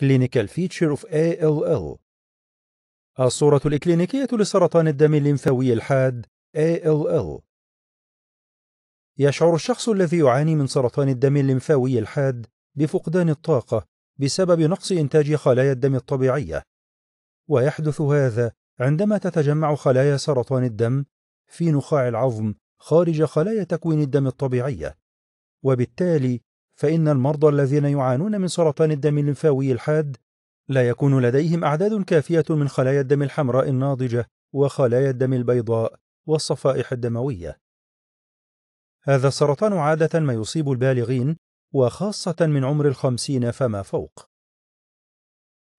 clinical feature of ALL الصورة الإكلينيكية لسرطان الدم الليمفاوي الحاد ALL يشعر الشخص الذي يعاني من سرطان الدم الليمفاوي الحاد بفقدان الطاقة بسبب نقص إنتاج خلايا الدم الطبيعية ويحدث هذا عندما تتجمع خلايا سرطان الدم في نخاع العظم خارج خلايا تكوين الدم الطبيعية وبالتالي فإن المرضى الذين يعانون من سرطان الدم الليمفاوي الحاد لا يكون لديهم أعداد كافية من خلايا الدم الحمراء الناضجة وخلايا الدم البيضاء والصفائح الدموية. هذا السرطان عادة ما يصيب البالغين وخاصة من عمر الخمسين فما فوق.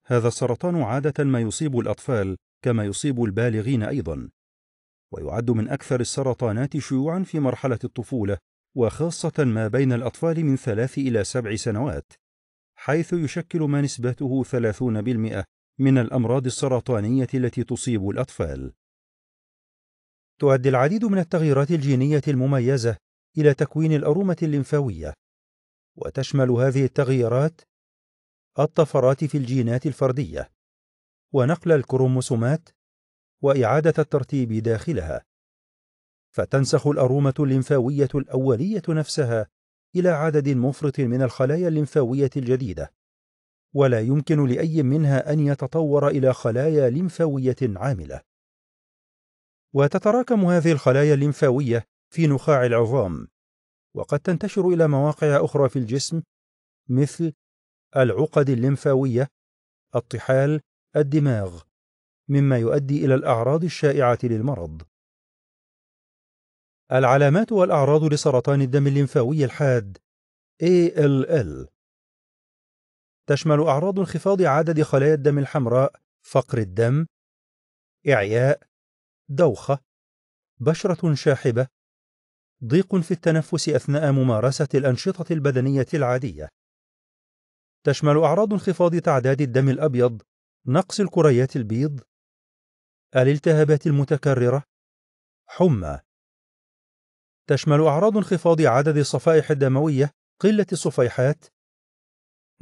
هذا السرطان عادة ما يصيب الأطفال كما يصيب البالغين أيضا، ويعد من أكثر السرطانات شيوعا في مرحلة الطفولة وخاصة ما بين الأطفال من ثلاث إلى سبع سنوات، حيث يشكل ما نسبته 30% من الأمراض السرطانية التي تصيب الأطفال. تؤدي العديد من التغييرات الجينية المميزة إلى تكوين الأرومة الليمفاوية، وتشمل هذه التغييرات الطفرات في الجينات الفردية، ونقل الكروموسومات، وإعادة الترتيب داخلها. فتنسخ الأرومة الليمفاوية الأولية نفسها إلى عدد مفرط من الخلايا الليمفاوية الجديدة، ولا يمكن لأي منها أن يتطور إلى خلايا ليمفاوية عاملة. وتتراكم هذه الخلايا الليمفاوية في نخاع العظام، وقد تنتشر إلى مواقع أخرى في الجسم مثل العقد الليمفاوية، الطحال، الدماغ، مما يؤدي إلى الأعراض الشائعة للمرض. العلامات والأعراض لسرطان الدم الليمفاوي الحاد ALL تشمل أعراض انخفاض عدد خلايا الدم الحمراء، فقر الدم، إعياء، دوخة، بشرة شاحبة، ضيق في التنفس أثناء ممارسة الأنشطة البدنية العادية. تشمل أعراض انخفاض تعداد الدم الأبيض، نقص الكريات البيض، الالتهابات المتكررة، حمى، تشمل أعراض انخفاض عدد الصفائح الدموية قلة الصفيحات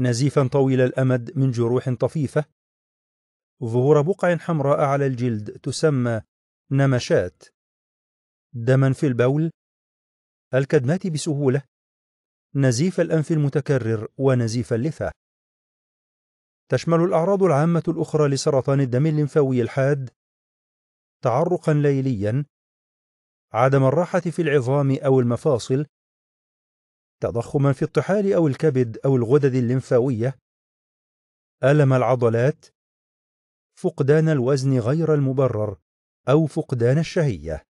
نزيفا طويل الأمد من جروح طفيفة ظهور بقع حمراء على الجلد تسمى نمشات دما في البول الكدمات بسهولة نزيف الأنف المتكرر ونزيف اللثة تشمل الأعراض العامة الأخرى لسرطان الدم الليمفاوي الحاد تعرقا ليليا عدم الراحة في العظام أو المفاصل، تضخما في الطحال أو الكبد أو الغدد الليمفاوية، ألم العضلات، فقدان الوزن غير المبرر أو فقدان الشهية.